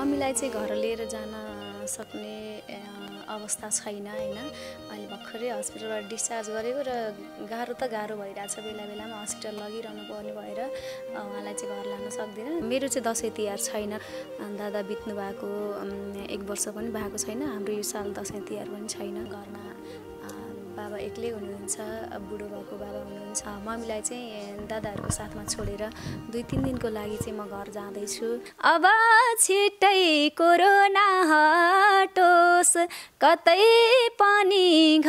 मम्मीलाई चाहिँ घर लिएर जान सक्ने अवस्था छैन होइन अहिले भर्खरै हस्पिटलबाट डिस्चार्ज गरेको र गाह्रो त गाह्रो भइरहेछ बेला बेलामा हस्पिटल लगिरहनु पर्ने भएर उहाँलाई चाहिँ घर लान सक्दिनँ मेरो चाहिँ दसैँ तिहार छैन दादा बित्नु भएको एक वर्ष पनि भएको छैन हाम्रो यो साल दसैँ तिहार पनि छैन घरमा बाबा एक्लै हुनुहुन्छ बुढो भएको बाबा हुनुहुन्छ मम्मीलाई चाहिँ दादाहरूको साथमा छोडेर दुई तिन दिनको लागि चाहिँ म घर जाँदैछु अब छिटै कोरोना हटोस् कतै पनि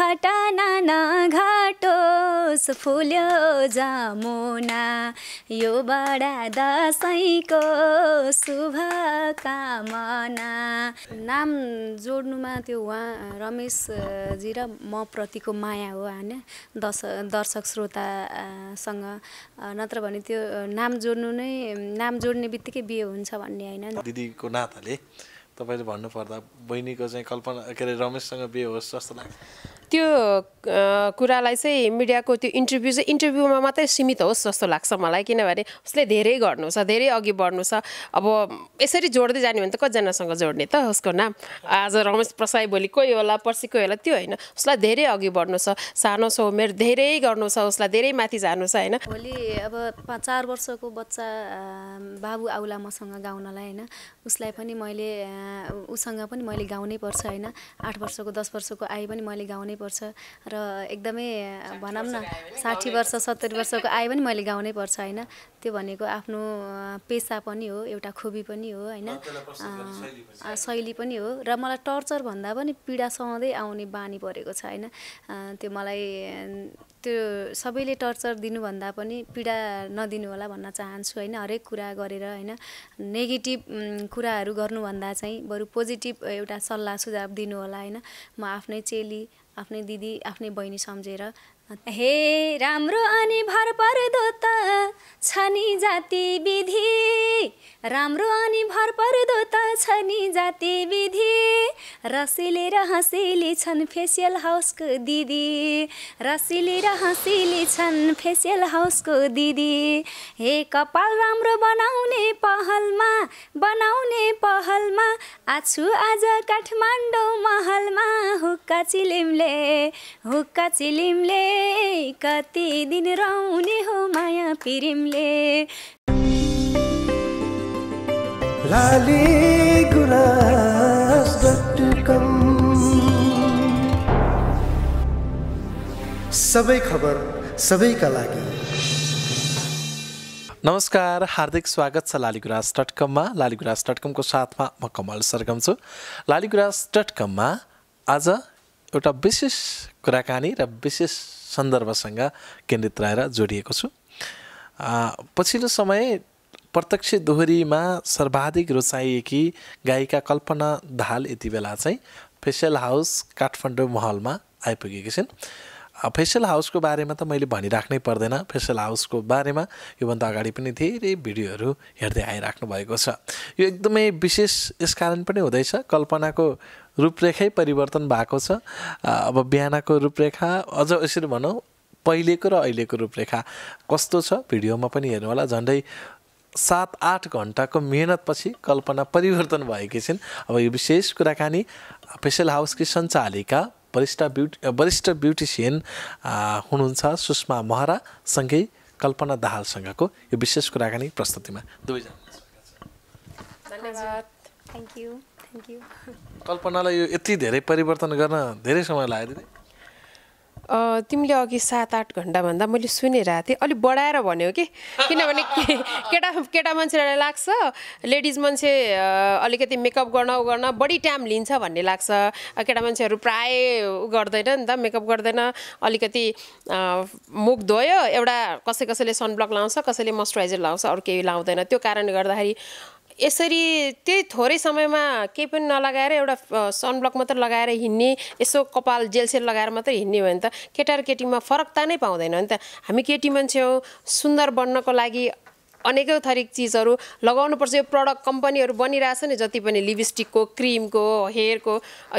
घटना नघटोस् फुल्यो जामुना यो बडा दसैँको शुभकामना नाम जोड्नुमा त्यो उहाँ रमेशजी र म प्रतिको माया हो होइन दस दर्शक श्रोतासँग नत्र भने त्यो नाम जोड्नु नै नाम जोड्ने बित्तिकै बिहे हुन्छ भन्ने होइन दिदीको नाताले तपाईँले भन्नुपर्दा बहिनीको चाहिँ कल्पना के अरे रमेशसँग बिहे होस् जस्तो लाग्छ त्यो कुरालाई चाहिँ मिडियाको त्यो इन्टरभ्यू चाहिँ इन्टरभ्यूमा मात्रै सीमित होस् जस्तो लाग्छ मलाई किनभने उसले धेरै गर्नु छ धेरै अघि बढ्नु छ अब यसरी जोड्दै जाने भने त कतिजनासँग जोड्ने त उसको नाम आज रमेश प्रसाई भोलि कोही होला पर्सि कोही होला त्यो होइन उसलाई धेरै अघि बढ्नु छ सानो छ उमेर धेरै गर्नु छ उसलाई धेरै माथि जानु छ होइन भोलि अब चार वर्षको बच्चा बाबु आउला मसँग गाउनलाई होइन उसलाई पनि मैले उसँग पनि मैले गाउनै पर्छ होइन आठ वर्षको दस वर्षको आए पनि मैले गाउनै पर्छ र एकदमै भनौँ न साठी वर्ष सत्तरी वर्षको आए पनि मैले गाउनै पर्छ होइन त्यो भनेको आफ्नो पेसा पनि हो एउटा खुबी पनि हो होइन शैली पनि हो र मलाई टर्चर भन्दा पनि पीडा सहँदै आउने बानी परेको छ होइन त्यो मलाई त्यो सबैले टर्चर दिनुभन्दा पनि पीडा नदिनु होला भन्न चाहन्छु होइन हरेक कुरा गरेर होइन नेगेटिभ कुराहरू गर्नुभन्दा चाहिँ बरु पोजिटिभ एउटा सल्लाह सुझाव दिनु होला होइन म आफ्नै चेली आफ्नै दिदी आफ्नै बहिनी सम्झेर हे राम्रो अनि भर पर्दो त छ नि जाति विधि राम्रो अनि भर पर्दो त छ नि जाति विधि रसिले र हाँसिली छन् फेसियल हाउसको दिदी रसिले र हाँसिली छन् फेसियल हाउसको दिदी हे कपाल राम्रो बनाउने पहलमा बनाउने पहलमा आछु आज काठमाडौँ महलमा हुक्का चिलिमले हुक्का चिलिमले कति दिन रहने हो माया पिरिमले लाली गुरास सबै खबर सबैका लागि नमस्कार हार्दिक स्वागत छ लालीगुराँस डट कममा लालीगुराज डट कमको साथमा म कमल सरगम छु लालीगुराज डट कममा आज एउटा विशेष कुराकानी र विशेष सन्दर्भसँग केन्द्रित रहेर जोडिएको छु पछिल्लो समय प्रत्यक्ष दोहोरीमा सर्वाधिक रुचाइएकी गायिका कल्पना दाहाल यति बेला चाहिँ फेसियल हाउस काठमाडौँ महलमा आइपुगेकी छिन् फेसल हाउसको बारेमा त मैले भनिराख्नै पर्दैन फेसल हाउसको बारेमा योभन्दा अगाडि पनि धेरै भिडियोहरू हेर्दै आइराख्नु भएको छ यो एकदमै विशेष यस कारण पनि हुँदैछ कल्पनाको रूपरेखै परिवर्तन भएको छ अब बिहानको रूपरेखा अझ यसरी भनौँ पहिलेको र अहिलेको रूपरेखा कस्तो छ भिडियोमा पनि हेर्नु होला झन्डै सात आठ घन्टाको मेहनतपछि कल्पना परिवर्तन भएकी छिन् अब यो विशेष कुराकानी फेसल हाउसकी सञ्चालिका वरिष्ठ ब्युटी वरिष्ठ ब्युटिसियन हुनुहुन्छ सुषमा महरा सँगै कल्पना दाहालसँगको यो विशेष कुराकानी प्रस्तुतिमा दुवैजना कल्पनालाई यो यति धेरै परिवर्तन गर्न धेरै समय लाग्यो दिदी तिमीले अघि सात आठ घन्टाभन्दा मैले सुनिरहेको थिएँ अलिक बढाएर भन्यो कि किनभने केटा केटा मान्छेलाई लाग्छ लेडिज मान्छे अलिकति मेकअप गर्न ऊ गर्न बढी टाइम लिन्छ भन्ने लाग्छ केटा मान्छेहरू प्राय उ गर्दैन नि त मेकअप गर्दैन अलिकति मुख धोयो एउटा कसै कसैले सनब्लक लाउँछ कसैले मोइस्चराइजर लाउँछ अरू केही लाउँदैन त्यो कारणले गर्दाखेरि यसरी त्यही थोरै समयमा केही पनि नलगाएर एउटा सनब्लक मात्र लगाएर हिँड्ने यसो कपाल जेलसेल लगाएर मात्रै हिँड्ने भने त केटा र केटीमा त नै पाउँदैन नि त हामी केटी मान्छे हो सुन्दर बन्नको लागि अनेकौँ थरी चिजहरू लगाउनुपर्छ यो प्रडक्ट कम्पनीहरू बनिरहेछ नि जति पनि लिपस्टिकको क्रिमको हेयरको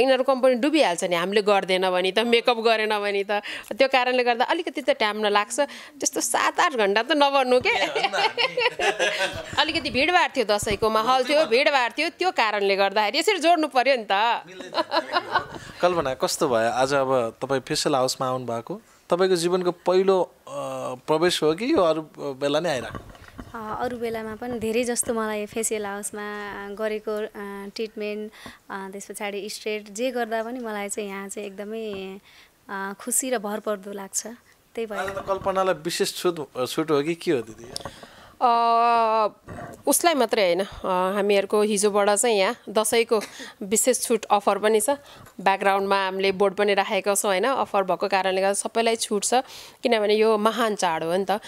यिनीहरू कम्पनी डुबिहाल्छ नि हामीले गर्दैन भने त मेकअप गरेन भने त त्यो कारणले गर्दा अलिकति त टाइम नलाग्छ त्यस्तो सात आठ घन्टा त नभन्नु के अलिकति भिडभाड थियो दसैँको माहौल थियो भिडभाड थियो त्यो कारणले गर्दाखेरि यसरी जोड्नु पर्यो नि त कल्पना कस्तो भयो आज अब तपाईँ फेसल हाउसमा आउनु भएको तपाईँको जीवनको पहिलो प्रवेश हो कि यो अरू बेला नै आइरहेको अरू बेलामा पनि धेरै जस्तो मलाई फेसियल हाउसमा गरेको ट्रिटमेन्ट त्यस पछाडि स्ट्रेट जे गर्दा पनि मलाई चाहिँ यहाँ चाहिँ एकदमै खुसी र भरपर्दो लाग्छ त्यही भएर कल्पनालाई विशेष छुट छुट हो कि के हो दिदी उसलाई मात्रै होइन हामीहरूको हिजोबाट चाहिँ यहाँ दसैँको विशेष छुट अफर पनि छ ब्याकग्राउन्डमा हामीले बोर्ड पनि राखेको छौँ होइन अफर भएको कारणले गर्दा सबैलाई छुट छ किनभने यो महान चाड हो नि त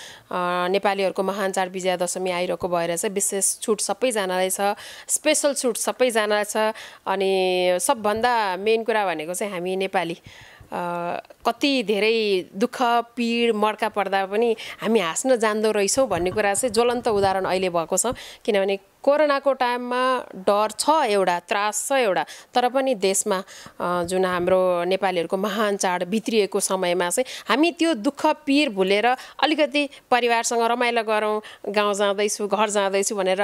नेपालीहरूको महान चाड विजया दशमी आइरहेको भएर चाहिँ विशेष छुट सबैजनालाई छ स्पेसल छुट सबैजनालाई छ अनि सबभन्दा मेन कुरा भनेको चाहिँ हामी नेपाली कति धेरै दुःख पिड मर्का पर्दा पनि हामी हाँस्न जान्दो रहेछौँ भन्ने कुरा चाहिँ ज्वलन्त उदाहरण अहिले भएको छ किनभने कोरोनाको टाइममा डर छ एउटा त्रास छ एउटा तर पनि देशमा जुन हाम्रो नेपालीहरूको महान चाड भित्रिएको समयमा चाहिँ हामी त्यो दुःख पिर भुलेर अलिकति परिवारसँग रमाइलो गरौँ गाउँ जाँदैछु घर जाँदैछु भनेर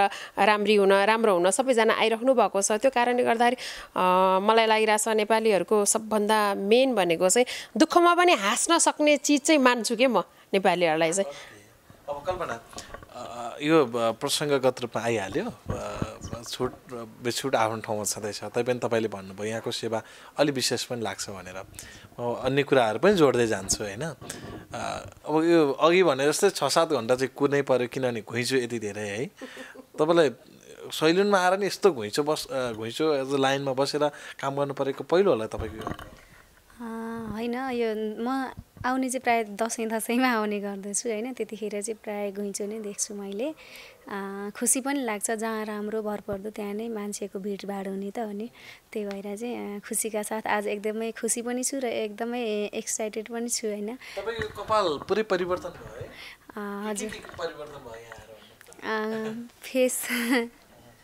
राम्री हुन राम्रो हुन सबैजना आइराख्नु भएको छ त्यो कारणले गर्दाखेरि मलाई लागिरहेछ नेपालीहरूको सबभन्दा मेन भनेको चाहिँ दुःखमा पनि हाँस्न सक्ने चिज चाहिँ मान्छु कि म नेपालीहरूलाई चाहिँ अब कल्पना यो प्रसङ्गगत रूपमा आइहाल्यो छुट बेछुट आफ्नो ठाउँमा छँदैछ तैपनि तपाईँले भन्नुभयो यहाँको सेवा अलिक विशेष पनि लाग्छ भनेर म अन्य कुराहरू पनि जोड्दै जान्छु होइन अब यो अघि भने जस्तै छ सात घन्टा चाहिँ कुर्नै पऱ्यो किनभने घुइँचो यति धेरै है तपाईँलाई सैलुनमा आएर नि यस्तो घुइँचो बस घुइँचो एज अ लाइनमा बसेर काम गर्नु परेको पहिलो होला तपाईँको होइन यो म आउने चाहिँ प्रायः दसैँ दसैँमा आउने गर्दछु होइन त्यतिखेर चाहिँ प्रायः घुइँचो नै देख्छु मैले खुसी पनि लाग्छ जहाँ राम्रो भरपर्दो त्यहाँ नै मान्छेको भिडभाड हुने त हो नि त्यही भएर चाहिँ खुसीका साथ आज एकदमै खुसी पनि छु र एकदमै एक्साइटेड पनि छु होइन हजुर फेस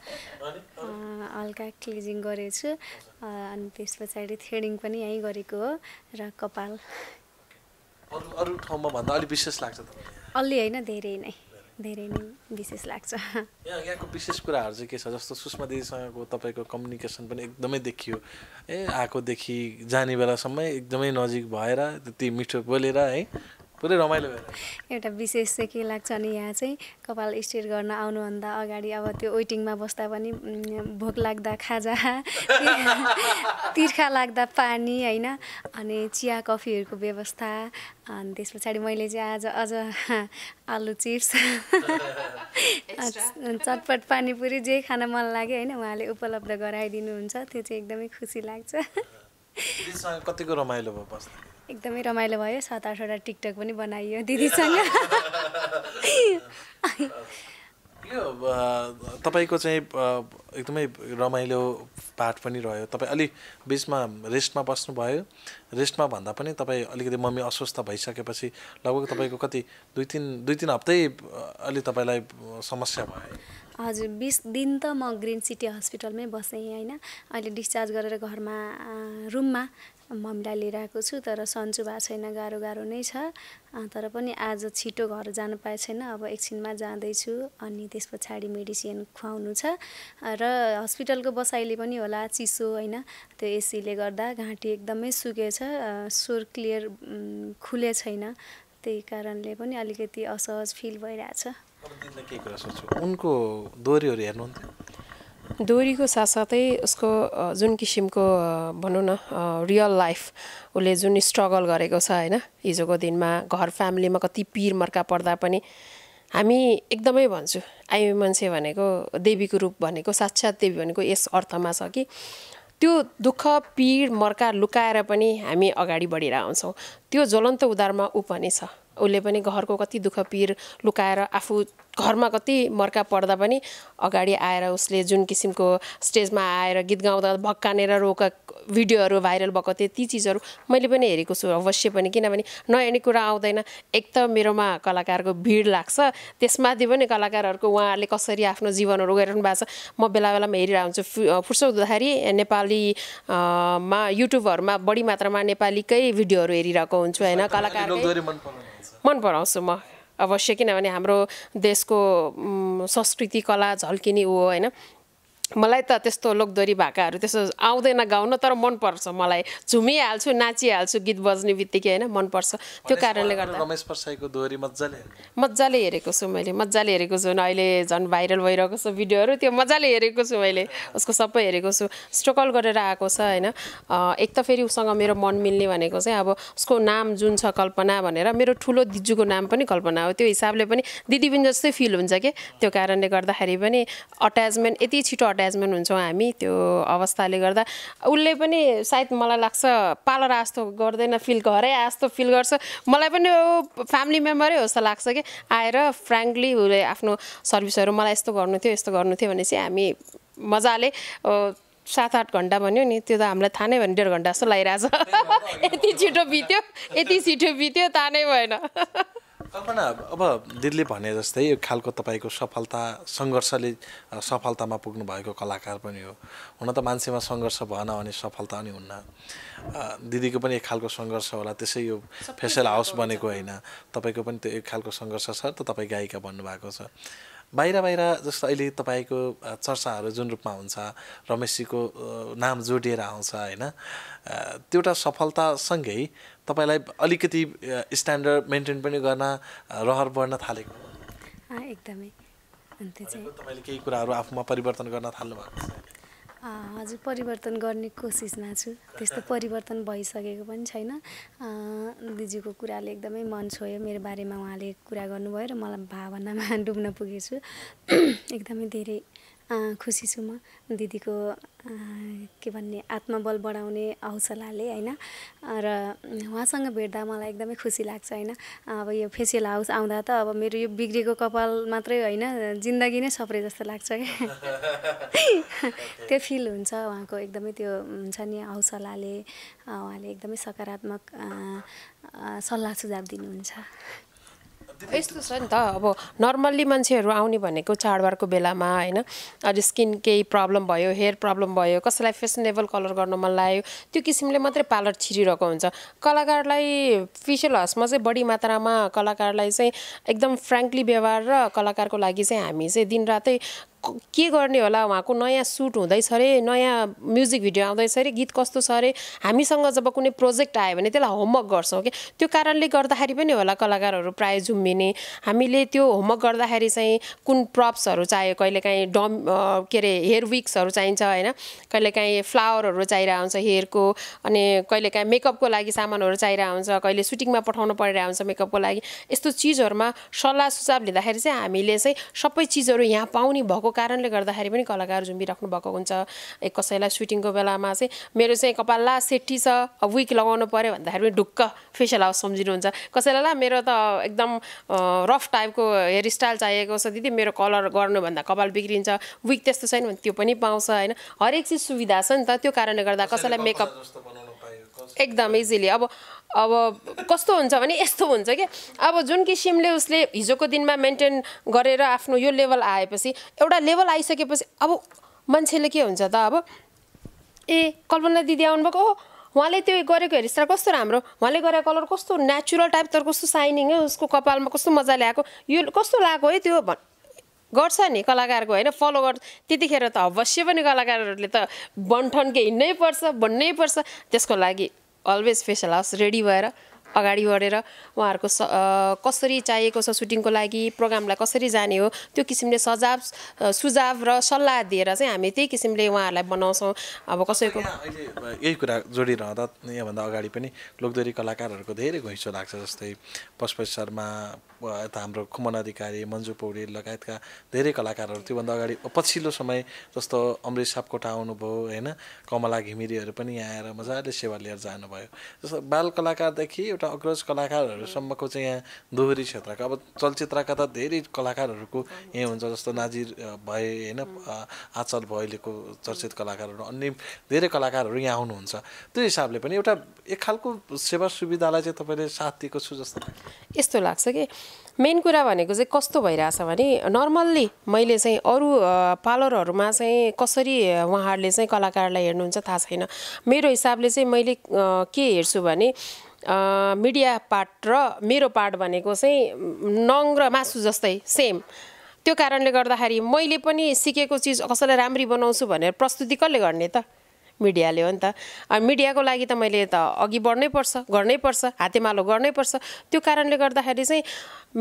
हल्का क्लिजिङ गरेको छु अनि त्यस पछाडि थ्रेडिङ पनि यहीँ गरेको हो र कपाल अरू ठाउँमा भन्दा अलि विशेष लाग्छ अलि होइन धेरै नै धेरै नै विशेष लाग्छ यहाँको विशेष कुराहरू चाहिँ के छ जस्तो सुषमा दिदीसँगको तपाईँको कम्युनिकेसन पनि एकदमै देखियो ए आएकोदेखि जाने बेलासम्म एकदमै नजिक भएर त्यति मिठो बोलेर है पुरै रमाइलो भयो एउटा विशेष चाहिँ के लाग्छ अनि यहाँ चाहिँ कपाल स्ट्रेट गर्न आउनुभन्दा अगाडि अब त्यो वेटिङमा बस्दा पनि भोक लाग्दा खाजा तिर्खा लाग्दा पानी होइन अनि चिया कफीहरूको व्यवस्था अनि त्यस पछाडि मैले चाहिँ आज अझ आलु चिप्स चटपट पानीपुरी जे खान मन लाग्यो होइन उहाँले उपलब्ध गराइदिनुहुन्छ त्यो चाहिँ एकदमै खुसी लाग्छ कतिको रमाइलो भयो बस्दा एकदमै रमाइलो भयो सात आठवटा टिकटक पनि बनाइयो दिदीसँग यो तपाईँको चाहिँ एकदमै रमाइलो पाठ पनि रह्यो तपाईँ अलिक बिचमा रेस्टमा बस्नुभयो रेस्टमा भन्दा पनि तपाईँ अलिकति मम्मी अस्वस्थ भइसकेपछि लगभग तपाईँको कति दुई तिन दुई तिन हप्तै अलि तपाईँलाई समस्या भयो हजुर बिस दिन त म ग्रिन सिटी हस्पिटलमै बसेँ होइन अहिले डिस्चार्ज गरेर घरमा रुममा मम्मीलाई लिएर आएको छु तर सन्चो भएको छैन गाह्रो गाह्रो नै छ तर पनि आज छिटो घर जानु पाएको छैन अब एकछिनमा जाँदैछु अनि त्यस पछाडि मेडिसिन खुवाउनु छ र हस्पिटलको बसाइले पनि होला चिसो होइन त्यो एसीले गर्दा घाँटी एकदमै सुकेछ स्वर क्लियर खुले छैन त्यही कारणले पनि अलिकति असहज फिल भइरहेछ उनको दोहोरीहरू हेर्नुहुन्थ्यो डोरीको साथसाथै उसको जुन किसिमको भनौँ न रियल लाइफ उसले जुन स्ट्रगल गरेको छ होइन हिजोको दिनमा घर फ्यामिलीमा कति पिर मर्का पर्दा पनि हामी एकदमै भन्छु आइमी मान्छे भनेको देवीको रूप भनेको साक्षात देवी भनेको यस अर्थमा छ कि त्यो दुःख पिर मर्का लुकाएर पनि हामी अगाडि बढेर आउँछौँ त्यो ज्वलन्त उदारमा ऊ पनि छ उसले पनि घरको कति दुःख पिर लुकाएर आफू घरमा कति मर्का पर्दा पनि अगाडि आएर उसले जुन किसिमको स्टेजमा आएर गीत गाउँदा भक्कानेर रोका भिडियोहरू भाइरल भएको थियो ती चिजहरू मैले पनि हेरेको छु अवश्य पनि किनभने नयाँ नै कुरा आउँदैन एक त मेरोमा कलाकारको भिड लाग्छ त्यसमाथि पनि कलाकारहरूको उहाँहरूले कसरी आफ्नो जीवनहरू गरिरहनु भएको छ म बेला बेलामा हेरिरहेको हुन्छु फुर्सद हुँदाखेरि नेपाली मा युट्युबहरूमा बढी मात्रामा नेपालीकै भिडियोहरू हेरिरहेको हुन्छु होइन कलाकार मन पराउँछु म अवश्य किनभने हाम्रो देशको संस्कृति कला झल्किने हो होइन मलाई त त्यस्तो लोकदोरी भाकाहरू त्यस्तो आउँदैन गाउन तर मनपर्छ मलाई झुमिहाल्छु नाचिहाल्छु गीत बज्ने बित्तिकै होइन मनपर्छ त्यो कारणले गर्दा रमेश परसाईको दोहोरी मजाले मजाले हेरेको छु मैले मजाले हेरेको छु अहिले झन् भाइरल भइरहेको छ भिडियोहरू त्यो मजाले हेरेको छु मैले उसको सबै हेरेको छु स्ट्रगल गरेर आएको छ होइन एक त फेरि उसँग मेरो मन मिल्ने भनेको चाहिँ अब उसको नाम जुन छ कल्पना भनेर मेरो ठुलो दिजुको नाम पनि कल्पना हो त्यो हिसाबले पनि दिदी पनि जस्तै फिल हुन्छ कि त्यो कारणले गर्दाखेरि पनि अट्याचमेन्ट यति छिटो अट्याचमेन्ट हुन्छौँ हामी त्यो अवस्थाले गर्दा उसले पनि सायद मलाई लाग्छ पालर आस्तो गर्दैन फिल घरै जस्तो फिल गर्छ मलाई पनि फ्यामिली मेम्बरै हो जस्तो लाग्छ कि आएर फ्रेङ्कली उसले आफ्नो सर्भिसहरू मलाई यस्तो गर्नु थियो यस्तो गर्नु थियो भने चाहिँ हामी मजाले सात आठ घन्टा भन्यो नि त्यो त हामीलाई थाहा नै भयो डेढ घन्टा जस्तो लगाइरहेछ यति छिटो बित्यो यति छिटो बित्यो थाहा नै भएन कल्पना अब दिदीले भने जस्तै यो खालको तपाईँको सफलता सङ्घर्षले सफलतामा पुग्नु भएको कलाकार पनि हो हुन त मान्छेमा सङ्घर्ष भएन भने सफलता पनि हुन्न दिदीको पनि एक खालको सङ्घर्ष होला त्यसै यो फेसल हाउस बनेको होइन तपाईँको पनि त्यो एक खालको सङ्घर्ष छ त तपाईँ गायिका भन्नुभएको छ बाहिर बाहिर जस्तो अहिले तपाईँको चर्चाहरू जुन रूपमा हुन्छ रमेशजीको नाम जोडिएर आउँछ होइन त्यो एउटा सफलतासँगै तपाईँलाई अलिकति स्ट्यान्डर्ड मेन्टेन पनि गर्न रहर बढ्न थालेको एकदमै तपाईँले केही कुराहरू आफूमा परिवर्तन गर्न थाल्नु भएको छ हजुर परिवर्तन गर्ने कोसिसमा छु त्यस्तो परिवर्तन भइसकेको पनि छैन दिजुको कुराले एकदमै मन छोयो मेरो बारेमा उहाँले कुरा गर्नुभयो र मलाई भावनामा डुब्न पुगेछु एकदमै धेरै खुसी छु म दिदीको के भन्ने आत्मबल बढाउने हौसलाले होइन र उहाँसँग भेट्दा मलाई एकदमै खुसी लाग्छ होइन अब यो फेसियल हाउस आउँदा त अब मेरो यो बिग्रेको कपाल मात्रै होइन जिन्दगी नै सप्रे जस्तो लाग्छ क्या त्यो फिल हुन्छ उहाँको एकदमै त्यो हुन्छ नि हौसलाले उहाँले एकदमै सकारात्मक सल्लाह सुझाव दिनुहुन्छ यस्तो छ नि त अब नर्मल्ली मान्छेहरू आउने भनेको चाडबाडको बेलामा होइन अहिले स्किन केही प्रब्लम भयो हेयर प्रब्लम भयो कसैलाई फेसनेबल कलर गर्न मन लाग्यो त्यो किसिमले मात्रै पार्लर छिरिरहेको हुन्छ कलाकारलाई फेसियल हसमा चाहिँ बढी मात्रामा कलाकारलाई चाहिँ एकदम फ्रेङ्कली व्यवहार र कलाकारको लागि चाहिँ हामी चाहिँ दिनरातै के गर्ने होला उहाँको नयाँ सुट हुँदैछ अरे नयाँ म्युजिक भिडियो आउँदैछ अरे गीत कस्तो छ अरे हामीसँग जब कुनै प्रोजेक्ट आयो भने त्यसलाई होमवर्क गर्छौँ कि त्यो कारणले गर्दाखेरि पनि होला कलाकारहरू प्रायः झुम्बिने हामीले त्यो होमवर्क गर्दाखेरि चाहिँ कुन प्रप्सहरू चाहियो कहिलेकाहीँ डम के अरे हेयर विक्सहरू चाहिन्छ होइन कहिलेकाहीँ फ्लावरहरू चाहिरहेको हुन्छ हेयरको अनि कहिलेकाहीँ मेकअपको लागि सामानहरू चाहिरहेको हुन्छ कहिले सुटिङमा पठाउनु परिरहेको हुन्छ मेकअपको लागि यस्तो चिजहरूमा सल्लाह सुझाव लिँदाखेरि चाहिँ हामीले चाहिँ सबै चिजहरू यहाँ पाउने भएको भएको कारणले गर्दाखेरि पनि कलाकार झुम्बिराख्नु भएको हुन्छ एक कसैलाई सुटिङको बेलामा चाहिँ मेरो चाहिँ कपाल ला सेठी छ विक लगाउनु पऱ्यो भन्दाखेरि पनि ढुक्क फेसियल हाउस सम्झिनुहुन्छ कसैलाई ला मेरो त एकदम रफ टाइपको हेयर स्टाइल चाहिएको छ दिदी मेरो कलर गर्नुभन्दा कपाल बिग्रिन्छ विक त्यस्तो छैन भने त्यो पनि पाउँछ होइन हरेक चिज सुविधा छ नि त त्यो कारणले गर्दा कसैलाई मेकअप एकदम इजिली अब अब कस्तो हुन्छ भने यस्तो हुन्छ कि अब जुन किसिमले उसले हिजोको दिनमा मेन्टेन गरेर आफ्नो यो लेभल आएपछि एउटा लेभल आइसकेपछि अब मान्छेले के हुन्छ त अब ए कल्पना दिदी आउनुभएको हो उहाँले त्यो गरेको त कस्तो राम्रो उहाँले गरेको कलर कस्तो नेचुरल टाइप तर कस्तो साइनिङ है उसको कपालमा कस्तो मजाले आएको यो कस्तो लगाएको है त्यो भन् गर्छ नि कलाकारको होइन फलो गर्छ त्यतिखेर त अवश्य पनि कलाकारहरूले त बन्ठनके हिँड्नै पर्छ बन्नै पर्छ त्यसको लागि अलवेज फेसल हाउस रेडी भएर अगाडि बढेर उहाँहरूको स कसरी चाहिएको छ सुटिङको लागि प्रोग्रामलाई कसरी जाने हो त्यो किसिमले सजाव सुझाव र सल्लाह दिएर चाहिँ हामी त्यही किसिमले उहाँहरूलाई बनाउँछौँ अब कसैको यही कुरा जोडिरहँदा योभन्दा अगाडि पनि लोकदोरी कलाकारहरूको धेरै घुइँचो लाग्छ जस्तै पशुपति शर्मा यता हाम्रो खुमन अधिकारी मन्जु पौडेल लगायतका धेरै कलाकारहरू त्योभन्दा अगाडि पछिल्लो समय जस्तो अमृत सापकोटा आउनुभयो होइन कमला घिमिरेहरू पनि यहाँ आएर मजाले सेवा लिएर जानुभयो जस्तो बाल कलाकारदेखि एउटा अग्रज कलाकारहरूसम्मको चाहिँ यहाँ दोहोरी क्षेत्रको अब चलचित्रका त धेरै कलाकारहरूको यहाँ हुन्छ जस्तो नाजिर भए होइन आचल भएलेको चर्चित कलाकारहरू अन्य धेरै कलाकारहरू यहाँ आउनुहुन्छ त्यो हिसाबले पनि एउटा एक खालको सेवा सुविधालाई चाहिँ तपाईँले साथ दिएको छु जस्तो यस्तो लाग्छ कि मेन कुरा भनेको चाहिँ कस्तो भइरहेछ भने नर्मल्ली मैले चाहिँ अरू पार्लरहरूमा चाहिँ कसरी उहाँहरूले चाहिँ कलाकारलाई हेर्नुहुन्छ थाहा छैन मेरो हिसाबले चाहिँ मैले के हेर्छु भने मिडिया पार्ट र मेरो पार्ट भनेको चाहिँ नङ र मासु जस्तै सेम त्यो कारणले गर्दाखेरि मैले पनि सिकेको चिज कसैलाई राम्री बनाउँछु भनेर प्रस्तुति कसले गर्ने त मिडियाले हो नि त अब मिडियाको लागि त मैले त अघि बढ्नै पर्छ गर्नै पर्छ हातेमालो गर्नै पर्छ त्यो कारणले गर्दाखेरि चाहिँ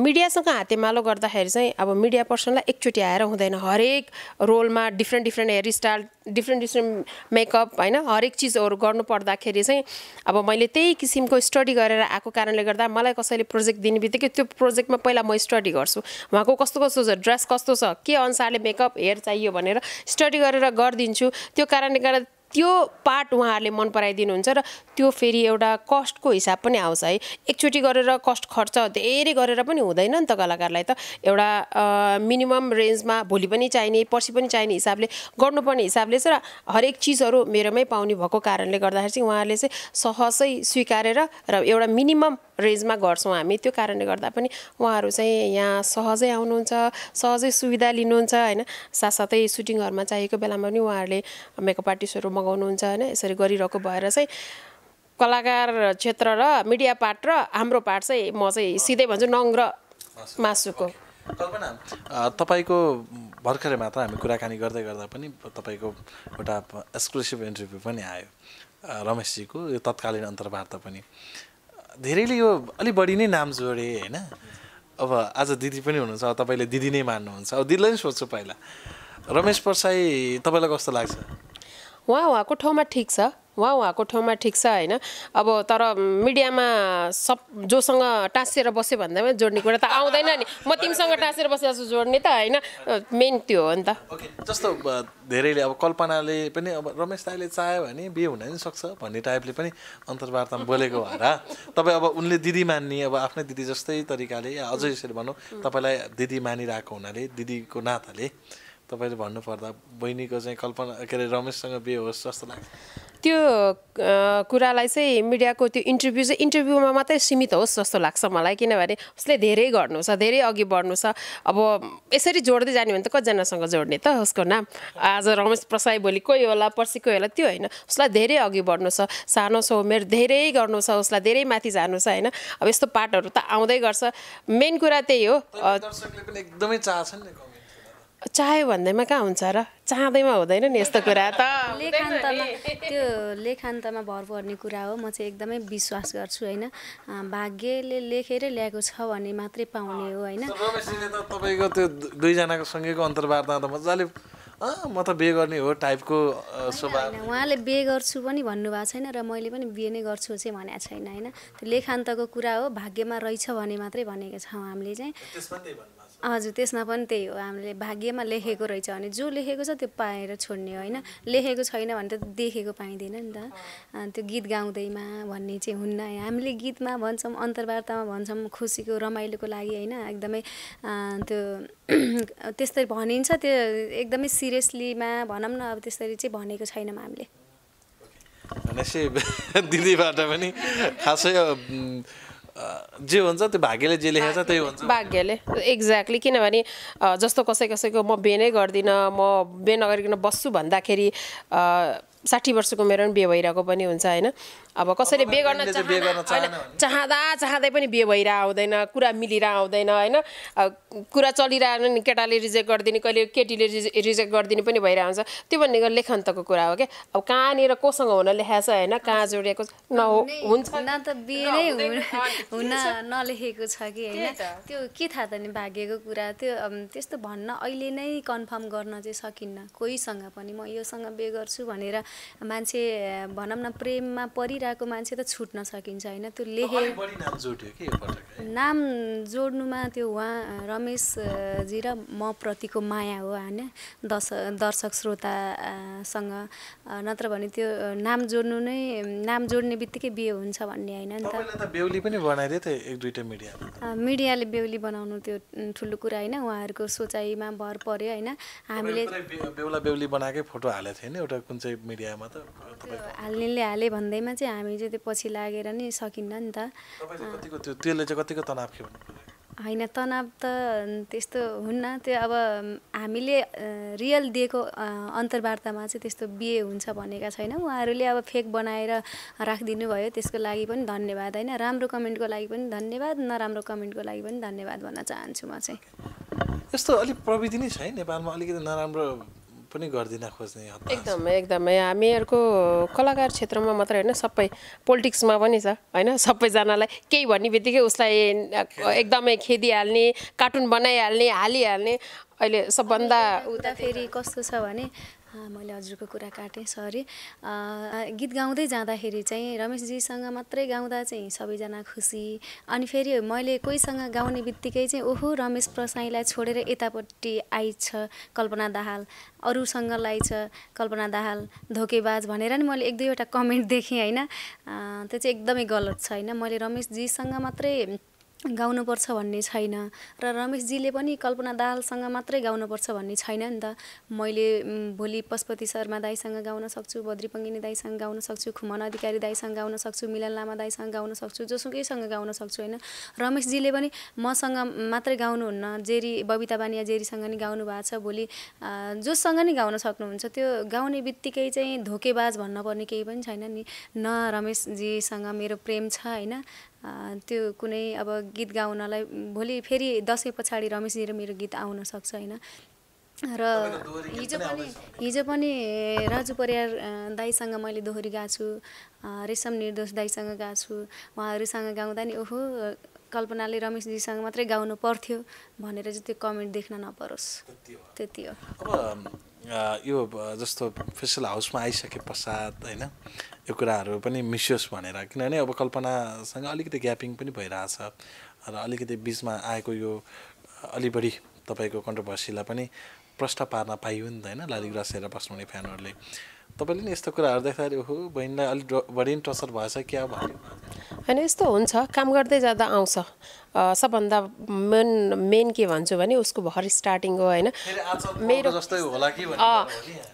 मिडियासँग हातेमालो गर्दाखेरि चाहिँ अब मिडिया पर्सनलाई एकचोटि आएर हुँदैन हरेक रोलमा different different hairstyle different different makeup होइन हरेक चिजहरू गर्नु पर्दाखेरि चाहिँ अब मैले त्यही किसिमको स्टडी गरेर आएको कारणले गर्दा मलाई कसैले प्रोजेक्ट दिने बित्तिकै त्यो प्रोजेक्टमा पहिला म स्टडी गर्छु उहाँको कस्तो कस्तो छ ड्रेस कस्तो छ के अनुसारले मेकअप हेयर चाहियो भनेर स्टडी गरेर गरिदिन्छु त्यो कारणले गर्दा त्यो पार्ट उहाँहरूले मन पराइदिनुहुन्छ र त्यो फेरि एउटा कस्टको हिसाब पनि आउँछ है एकचोटि गरेर कस्ट खर्च धेरै गरेर पनि हुँदैन नि त कलाकारलाई त एउटा मिनिमम रेन्जमा भोलि पनि चाहिने पर्सि पनि चाहिने हिसाबले गर्नुपर्ने हिसाबले चाहिँ र हरेक चिजहरू मेरोमै पाउने भएको कारणले गर्दाखेरि चाहिँ उहाँहरूले चाहिँ सहजै स्वीकारेर र एउटा मिनिमम रेजमा गर्छौँ हामी त्यो कारणले गर्दा पनि उहाँहरू चाहिँ यहाँ सहजै आउनुहुन्छ सहजै सुविधा लिनुहुन्छ होइन साथसाथै सुटिङहरूमा चाहिएको बेलामा पनि उहाँहरूले मेकअप आर्टिस्टहरू मगाउनुहुन्छ होइन यसरी गरिरहेको भएर चाहिँ कलाकार क्षेत्र र मिडिया पार्ट र हाम्रो पार्ट चाहिँ म चाहिँ सिधै भन्छु नङ र मासुको तपाईँको भर्खरै मात्र हामी कुराकानी गर्दै गर्दा पनि तपाईँको एउटा एक्सक्लुसिभ इन्टरभ्यू पनि आयो रमेशजीको यो तत्कालीन अन्तर्वार्ता पनि धेरैले यो अलिक बढी नै नाम जोडे होइन अब आज दिदी पनि हुनुहुन्छ अब तपाईँले दिदी नै मान्नुहुन्छ अब दिदीलाई नै सोध्छु पहिला रमेश परसाई तपाईँलाई कस्तो लाग्छ उहाँ उहाँको ठाउँमा ठिक छ वा उहाँको ठाउँमा ठिक छ होइन अब तर मिडियामा सब जोसँग टाँसेर बस्यो भन्दा पनि जोड्ने कुरा त आउँदैन नि म तिमीसँग टाँसेर बसेर जस्तो जोड्ने त होइन मेन त्यो हो नि त जस्तो धेरैले अब कल्पनाले पनि अब रमेश दाईले चाह्यो भने बिहे हुन नि सक्छ भन्ने टाइपले पनि अन्तर्वार्तामा बोलेको होला तपाईँ अब उनले दिदी मान्ने अब आफ्नै दिदी जस्तै तरिकाले या अझै यसरी भनौँ तपाईँलाई दिदी मानिरहेको हुनाले दिदीको नाताले तपाईँले भन्नुपर्दा बहिनीको चाहिँ कल्पना के अरे रमेशसँग बिहे होस् जस्तो लाग्छ त्यो कुरालाई चाहिँ मिडियाको त्यो इन्टरभ्यू चाहिँ इन्टरभ्यूमा मात्रै सीमित होस् जस्तो लाग्छ मलाई किनभने उसले धेरै गर्नु छ धेरै अघि बढ्नु छ अब यसरी जोड्दै जाने भने त कतिजनासँग जोड्ने त उसको नाम आज रमेश प्रसाई भोलि कोही होला पर्सि कोही होला त्यो होइन उसलाई धेरै अघि बढ्नु छ सानो छ उमेर धेरै गर्नु छ उसलाई धेरै माथि जानु छ होइन अब यस्तो पार्टहरू त आउँदै गर्छ मेन कुरा त्यही हो एकदमै चाह चाह्यो भन्दैमा कहाँ हुन्छ र चाहँदैमा हुँदैन नि यस्तो कुरा त लेखान्तमा त्यो लेखान्तमा भर पर्ने कुरा हो म चाहिँ एकदमै विश्वास गर्छु होइन भाग्यले लेखेर ल्याएको छ भने मात्रै पाउने हो होइन तपाईँको त्यो दुईजनाको सँगैको अन्तर्वार्ता त मजाले म त बिहे गर्ने हो टाइपको उहाँले बिहे गर्छु पनि भन्नुभएको छैन र मैले पनि बिहे नै गर्छु चाहिँ भनेको छैन होइन त्यो लेखान्तको कुरा हो भाग्यमा रहेछ भने मात्रै भनेको छौँ हामीले चाहिँ हजुर त्यसमा पनि त्यही हो हामीले भाग्यमा लेखेको रहेछ भने जो लेखेको छ त्यो पाएर छोड्ने होइन लेखेको छैन भने त देखेको पाइँदैन नि त त्यो गीत गाउँदैमा भन्ने चाहिँ हुन्न हामीले गीतमा भन्छौँ अन्तर्वार्तामा भन्छौँ खुसीको रमाइलोको लागि होइन एकदमै त्यो त्यस्तै भनिन्छ त्यो एकदमै सिरियसलीमा भनौँ न अब त्यसरी चाहिँ भनेको छैनौँ हामीले भनेपछि दिदीबाट पनि खासै जे हुन्छ त्यो भाग्यले जे लेखेको छ त्यही हुन्छ भाग्यले एक्ज्याक्टली किनभने जस्तो कसै कसैको म बिहे नै गर्दिनँ म बिहे नगरिकन बस्छु भन्दाखेरि साठी वर्षको मेरो पनि बिहे भइरहेको पनि हुन्छ होइन अब कसैले बिहे गर्न चाहँदा चाहँदा चाहँदै पनि बिहे भइरह आउँदैन कुरा मिलिरह आउँदैन होइन कुरा नि केटाले रिजेक्ट गरिदिने कहिले केटीले रिजे रिजेक्ट गरिदिने पनि हुन्छ त्यो भन्ने लेखान्तको कुरा हो क्या अब कहाँनिर कोसँग हुन लेखाएको छ होइन कहाँ जोडिएको नहो हुन्छ न त बिहे नै हुन नलेखेको छ कि होइन त्यो के थाहा त नि भाग्यको कुरा त्यो त्यस्तो भन्न अहिले नै कन्फर्म गर्न चाहिँ सकिन्न कोहीसँग पनि म योसँग बिहे गर्छु भनेर मान्छे भनौँ न प्रेममा परिरहेको लेखिरहेको मान्छे त छुट्न सकिन्छ होइन त्यो लेखे नाम जोड्नुमा त्यो उहाँ रमेशजी र म प्रतिको माया हो होइन दस दर्शक श्रोतासँग नत्र भने त्यो नाम जोड्नु नै नाम जोड्ने बित्तिकै बिहे हुन्छ भन्ने होइन नि त त पनि एक बेहुली मिडियाले बेहुली बनाउनु त्यो ठुलो कुरा होइन उहाँहरूको सोचाइमा भर पर्यो होइन हामीले बेहुला बेहुली बनाएकै फोटो हालेको नि एउटा कुन चाहिँ मिडियामा त हाल्नेले हाले भन्दैमा चाहिँ हामी चाहिँ त्यो पछि लागेर नि सकिन्न नि त त्यसले चाहिँ कतिको तनाव थियो होइन तनाव त त्यस्तो हुन्न त्यो अब हामीले रियल दिएको अन्तर्वार्तामा चाहिँ त्यस्तो बिहे हुन्छ भनेका छैन उहाँहरूले अब फेक बनाएर राखिदिनु भयो त्यसको लागि पनि धन्यवाद होइन राम्रो कमेन्टको लागि पनि धन्यवाद नराम्रो कमेन्टको लागि पनि धन्यवाद भन्न चाहन्छु म चाहिँ यस्तो अलिक प्रविधि नै छ है नेपालमा अलिकति नराम्रो पनि गरिदिन खोज्ने एकदमै एकदमै हामीहरूको कलाकार क्षेत्रमा मात्रै होइन सबै पोलिटिक्समा पनि छ होइन सबैजनालाई केही भन्ने बित्तिकै उसलाई एकदमै खेदिहाल्ने कार्टुन बनाइहाल्ने हालिहाल्ने अहिले सबभन्दा उता फेरि कस्तो छ भने मैले हजुरको कुरा काटेँ सरी गीत गाउँदै जाँदाखेरि चाहिँ रमेशजीसँग मात्रै गाउँदा चाहिँ सबैजना खुसी अनि फेरि मैले कोहीसँग गाउने बित्तिकै चाहिँ ओहो रमेश प्रसाईलाई छोडेर यतापट्टि आइछ कल्पना दाहाल अरूसँग छ कल्पना दाहाल धोकेबाज भनेर नि मैले एक दुईवटा कमेन्ट देखेँ होइन त्यो चाहिँ एकदमै गलत छ होइन मैले रमेशजीसँग मात्रै गाउनुपर्छ भन्ने छैन र रमेशजीले पनि कल्पना दाहालसँग मात्रै गाउनुपर्छ भन्ने छैन नि त मैले भोलि पशुपति शर्मा दाईसँग गाउन सक्छु बद्री पङ्गिनी दाईसँग गाउन सक्छु खुमन अधिकारी दाईसँग गाउन सक्छु मिलन लामा दाईसँग गाउन सक्छु जोसुकैसँग गाउन सक्छु होइन रमेशजीले पनि मसँग मात्रै गाउनुहुन्न जेरी बबिता बानिया जेरीसँग नि गाउनु भएको छ भोलि जोसँग नि गाउन सक्नुहुन्छ त्यो गाउने बित्तिकै चाहिँ धोकेबाज भन्नपर्ने केही पनि छैन नि न रमेशजीसँग मेरो प्रेम छ होइन त्यो कुनै अब गीत गाउनलाई भोलि फेरि दसैँ पछाडि रमेशजी र मेरो गीत आउन सक्छ होइन र हिजो पनि हिजो पनि राजु परियार दाईसँग मैले दोहोरी गाएको छु रेशम निर्दोष दाईसँग गाएको छु उहाँहरूसँग गाउँदा नि ओहो कल्पनाले रमेशजीसँग मात्रै गाउनु पर्थ्यो भनेर चाहिँ त्यो कमेन्ट देख्न नपरोस् त्यति हो अब यो जस्तो फेसल हाउसमा आइसके पश्चात होइन यो कुराहरू पनि मिसियोस् भनेर किनभने अब कल्पनासँग अलिकति ग्यापिङ पनि भइरहेछ र अलिकति बिचमा आएको यो अलि बढी तपाईँको कन्ट्रोभर्सीलाई पनि प्रष्ट पार्न पाइयो नि त होइन लालीग्रास हेरेर बस्नुहुने फ्यानहरूले तपाईँले नि यस्तो कुराहरू देख्दाखेरि ओहो बहिनीलाई अलिक बढी टर्चर भएछ क्या भन्यो होइन यस्तो हुन्छ काम गर्दै जाँदा आउँछ सबभन्दा मेन मेन के भन्छु भने उसको भर्खर स्टार्टिङ हो होइन मेरो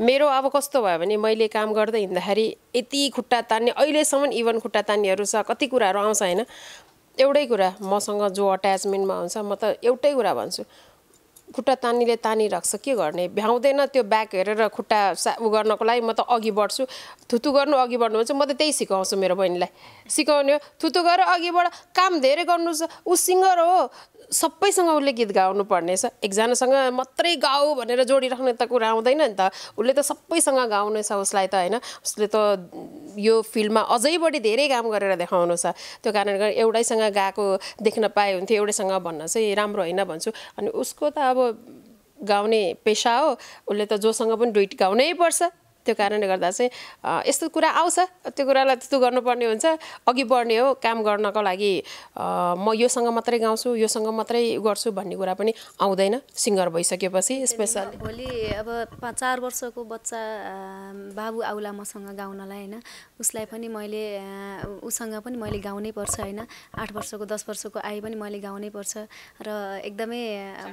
मेरो अब कस्तो भयो भने मैले काम गर्दै हिँड्दाखेरि यति खुट्टा तान्ने अहिलेसम्म इभन खुट्टा तान्नेहरू छ कति कुराहरू आउँछ होइन एउटै कुरा मसँग जो अट्याचमेन्टमा हुन्छ म त एउटै कुरा भन्छु खुट्टा तानीले राख्छ के गर्ने भ्याउँदैन त्यो ब्याक हेरेर खुट्टा सा उ गर्नको लागि म त अघि बढ्छु थुतु गर्नु अघि बढ्नु भने चाहिँ म त त्यही सिकाउँछु मेरो बहिनीलाई सिकाउने हो थुतु गरेर अघि बढ काम धेरै गर्नु छ ऊ सिङ्गर हो सबैसँग उसले गीत गाउनु पर्ने छ एकजनासँग मात्रै गाऊ भनेर जोडिराख्ने त कुरा आउँदैन नि त उसले त सबैसँग गाउनेछ उसलाई त होइन उसले त यो फिल्डमा अझै बढी धेरै काम गरेर देखाउनु छ त्यो कारणले गर्दा एउटैसँग गएको देख्न पाए हुन्थ्यो एउटैसँग भन्न चाहिँ राम्रो होइन भन्छु अनि उसको त अब गाउने पेसा हो उसले त जोसँग पनि डुइट गाउनै पर्छ त्यो कारणले गर्दा चाहिँ यस्तो कुरा आउँछ त्यो कुरालाई त्यस्तो गर्नुपर्ने हुन्छ अघि बढ्ने हो काम गर्नको लागि म योसँग मात्रै गाउँछु योसँग मात्रै गर्छु भन्ने कुरा पनि आउँदैन सिङ्गर भइसकेपछि स्पेसल भोलि अब चार वर्षको बच्चा बाबु आउला मसँग गाउनलाई होइन उसलाई पनि मैले उसँग पनि मैले गाउनै पर्छ होइन आठ वर्षको दस वर्षको आए पनि मैले गाउनै पर्छ र एकदमै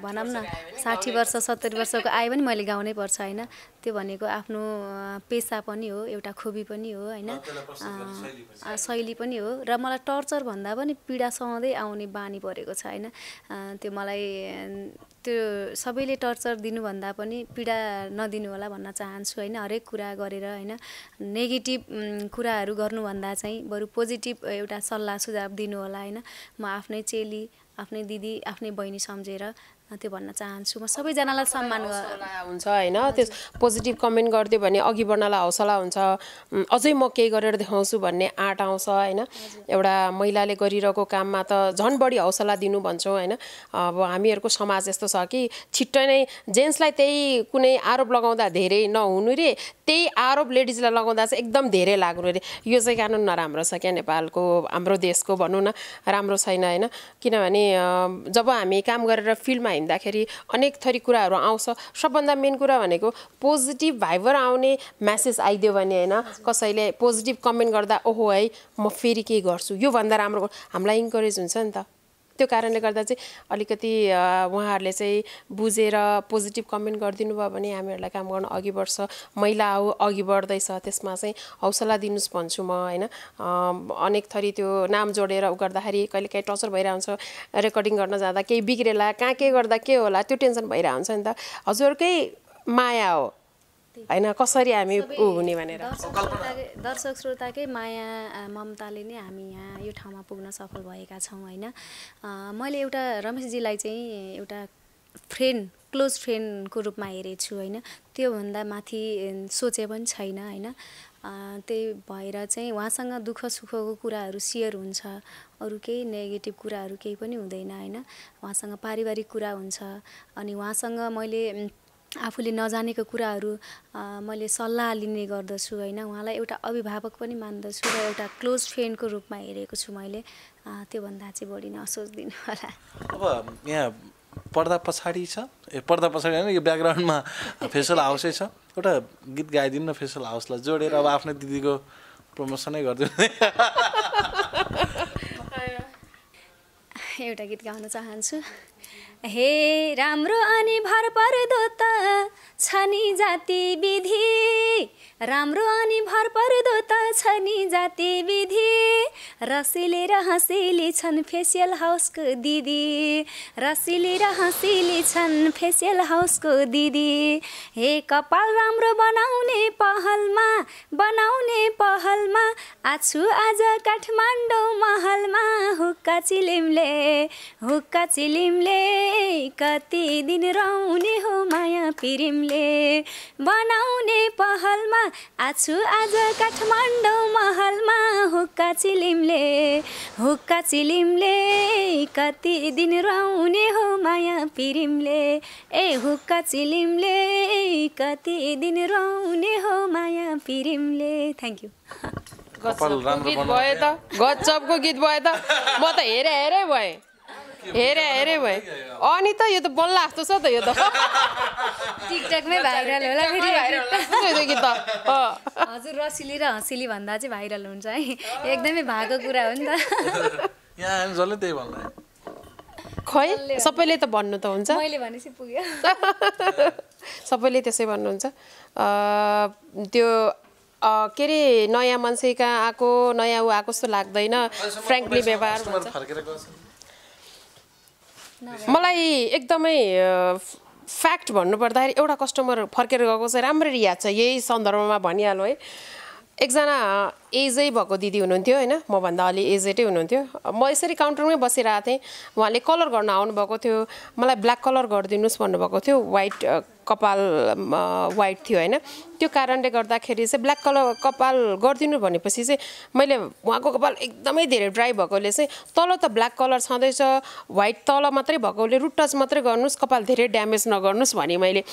भनौँ न साठी वर्ष सत्तरी वर्षको आए पनि मैले गाउनै पर्छ होइन त्यो भनेको आफ्नो पेसा पनि हो एउटा खुबी पनि हो होइन शैली पनि हो र मलाई टर्चर भन्दा पनि पीडा सहँदै आउने बानी परेको छ होइन त्यो मलाई त्यो सबैले टर्चर दिनुभन्दा पनि पीडा नदिनु होला भन्न चाहन्छु होइन हरेक कुरा गरेर होइन नेगेटिभ कुराहरू गर्नुभन्दा चाहिँ बरु पोजिटिभ एउटा सल्लाह सुझाव दिनु होला होइन म आफ्नै चेली आफ्नै दिदी आफ्नै बहिनी सम्झेर त्यो भन्न चाहन्छु म सबैजनालाई सम्मान हुन्छ होइन त्यो पोजिटिभ कमेन्ट गरिदियो भने अघि बढ्नलाई हौसला हुन्छ अझै म केही गरेर देखाउँछु भन्ने आँट आउँछ होइन एउटा महिलाले गरिरहेको काममा त झन् बढी हौसला दिनु भन्छौँ होइन अब हामीहरूको समाज यस्तो छ कि छिट्टै नै जेन्ट्सलाई त्यही कुनै आरोप लगाउँदा धेरै नहुनु रे त्यही आरोप लेडिजलाई लगाउँदा चाहिँ एकदम धेरै लाग्नु रे यो चाहिँ कानुन नराम्रो छ क्या नेपालको हाम्रो देशको भनौँ न राम्रो छैन होइन किनभने जब हामी काम गरेर फिल्डमा हिँड्दाखेरि अनेक थरी कुराहरू आउँछ सबभन्दा मेन कुरा भनेको पोजिटिभ भाइबर आउने म्यासेज आइदियो भने होइन कसैले पोजिटिभ कमेन्ट गर्दा ओहो है म फेरि केही गर्छु योभन्दा राम्रो हामीलाई इन्करेज हुन्छ नि त त्यो कारणले गर्दा चाहिँ अलिकति उहाँहरूले चाहिँ बुझेर पोजिटिभ कमेन्ट गरिदिनु भयो भने हामीहरूलाई काम गर्न अघि बढ्छ महिला हो अघि बढ्दैछ त्यसमा चाहिँ हौसला दिनुहोस् भन्छु म होइन अनेक थरी त्यो नाम जोडेर उ गर्दाखेरि कहिले काहीँ टर्चर भइरहन्छ रेकर्डिङ गर्न जाँदा केही बिग्रेला कहाँ के गर्दा के होला त्यो टेन्सन भइरहन्छ नि त हजुरकै माया हो होइन कसरी हामी ऊ हुने भनेर दर्शक श्रोताकै माया ममताले नै हामी यहाँ यो ठाउँमा पुग्न सफल भएका छौँ होइन मैले एउटा रमेशजीलाई चाहिँ एउटा फ्रेन्ड क्लोज फ्रेन्डको रूपमा हेरेको छु होइन त्योभन्दा माथि सोचे पनि छैन होइन त्यही भएर चाहिँ उहाँसँग दुःख सुखको कुराहरू सेयर हुन्छ अरू केही नेगेटिभ कुराहरू केही पनि हुँदैन होइन उहाँसँग पारिवारिक कुरा हुन्छ अनि उहाँसँग मैले आफूले नजानेको कुराहरू मैले सल्लाह लिने गर्दछु होइन उहाँलाई एउटा अभिभावक पनि मान्दछु र एउटा क्लोज फ्रेन्डको रूपमा हेरेको छु मैले त्योभन्दा चाहिँ बढी नसोचिदिनु होला अब यहाँ पर्दा पछाडि छ ए पर्दा पछाडि होइन यो ब्याकग्राउन्डमा फेसल हाउसै छ एउटा गीत गाइदिनु न फेसल हाउसलाई जोडेर अब आफ्नो दिदीको प्रमोसनै गरिदिनु एउटा गीत गाउन चाहन्छु हे राम्रो अनि भर पर्दो त छ नि जाति विधि राम्रो अनि भर पर्दो त छ नि जाति विधि रसिले र हँसिली छन् फेसियल हाउसको दिदी रसिले र हँसिली छन् फेसियल हाउसको दिदी हे कपाल राम्रो बनाउने पहलमा बनाउने पहलमा आछु आज काठमाडौँ महलमा हुक्का चिलिमले हुक्का चिलिमले प्रेमले कति दिन रहने हो माया प्रेमले बनाउने पहलमा आछु आज काठमाडौँ महलमा हुक्का चिलिमले हुक्का चिलिमले कति दिन रहने हो माया प्रेमले ए हुक्का चिलिमले कति दिन रहने हो माया प्रेमले थ्याङ्क यू गजबको गीत भयो त गजबको गीत भयो त म त हेरे हेरे भएँ हेरे हेरे भयो अनि त यो त बल्ल आएको छ त यो त टिकटकमै भाइरल होला फेरि त हजुर रसिली र हँसिली भन्दा चाहिँ भाइरल हुन्छ है एकदमै भएको कुरा हो नि त यहाँ जसले त्यही भन्नु खै सबैले त भन्नु त हुन्छ मैले भनेपछि पुग्यो सबैले त्यसै भन्नुहुन्छ त्यो के अरे नयाँ मान्छे कहाँ आएको नयाँ ऊ आएको जस्तो लाग्दैन फ्रेङ्कली व्यवहार मलाई एकदमै फ्याक्ट भन्नुपर्दाखेरि एउटा कस्टमर फर्केर गएको चाहिँ राम्ररी याद छ यही सन्दर्भमा भनिहालौँ है एकजना एजै भएको दिदी हुनुहुन्थ्यो होइन मभन्दा अलि एजेटै हुनुहुन्थ्यो म यसरी काउन्टरमै बसिरहेको थिएँ उहाँले कलर गर्न आउनुभएको थियो मलाई ब्ल्याक कलर गरिदिनुहोस् भन्नुभएको थियो वाइट कपाल वाइट थियो होइन त्यो कारणले गर्दाखेरि चाहिँ ब्ल्याक कलर कपाल गरिदिनु भनेपछि चाहिँ मैले उहाँको कपाल एकदमै धेरै ड्राई भएकोले चाहिँ तल त ब्ल्याक कलर छँदैछ वाइट तल मात्रै भएकोले रुट टच मात्रै गर्नुहोस् कपाल धेरै ड्यामेज नगर्नुहोस् भने मैले